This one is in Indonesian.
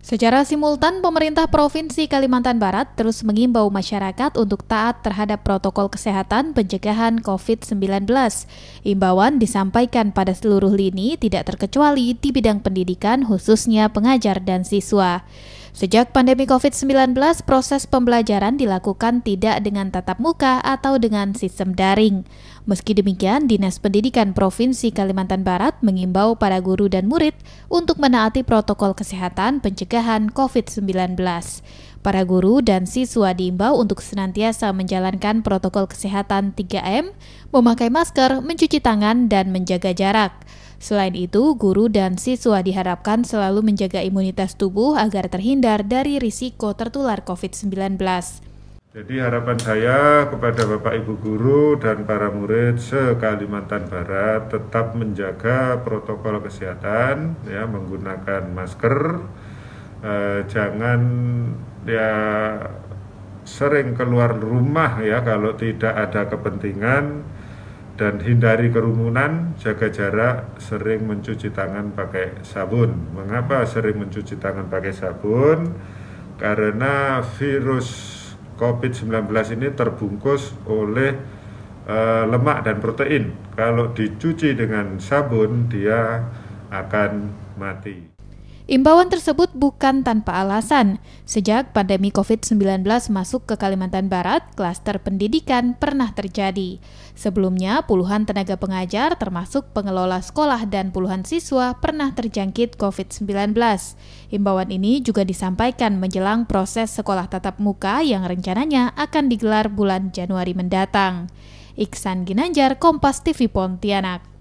Secara simultan, pemerintah Provinsi Kalimantan Barat terus mengimbau masyarakat untuk taat terhadap protokol kesehatan pencegahan COVID-19. Imbauan disampaikan pada seluruh lini tidak terkecuali di bidang pendidikan khususnya pengajar dan siswa. Sejak pandemi COVID-19, proses pembelajaran dilakukan tidak dengan tatap muka atau dengan sistem daring. Meski demikian, Dinas Pendidikan Provinsi Kalimantan Barat mengimbau para guru dan murid untuk menaati protokol kesehatan pencegahan COVID-19. Para guru dan siswa diimbau untuk senantiasa menjalankan protokol kesehatan 3M, memakai masker, mencuci tangan, dan menjaga jarak. Selain itu, guru dan siswa diharapkan selalu menjaga imunitas tubuh agar terhindar dari risiko tertular COVID-19. Jadi harapan saya kepada Bapak Ibu guru dan para murid se-Kalimantan Barat tetap menjaga protokol kesehatan ya menggunakan masker, eh, jangan ya sering keluar rumah ya kalau tidak ada kepentingan dan hindari kerumunan, jaga jarak, sering mencuci tangan pakai sabun. Mengapa sering mencuci tangan pakai sabun? Karena virus COVID-19 ini terbungkus oleh e, lemak dan protein. Kalau dicuci dengan sabun, dia akan mati. Imbauan tersebut bukan tanpa alasan. Sejak pandemi COVID-19 masuk ke Kalimantan Barat, klaster pendidikan pernah terjadi. Sebelumnya, puluhan tenaga pengajar termasuk pengelola sekolah dan puluhan siswa pernah terjangkit COVID-19. Imbauan ini juga disampaikan menjelang proses sekolah tatap muka yang rencananya akan digelar bulan Januari mendatang. Iksan Ginanjar, Kompas TV Pontianak.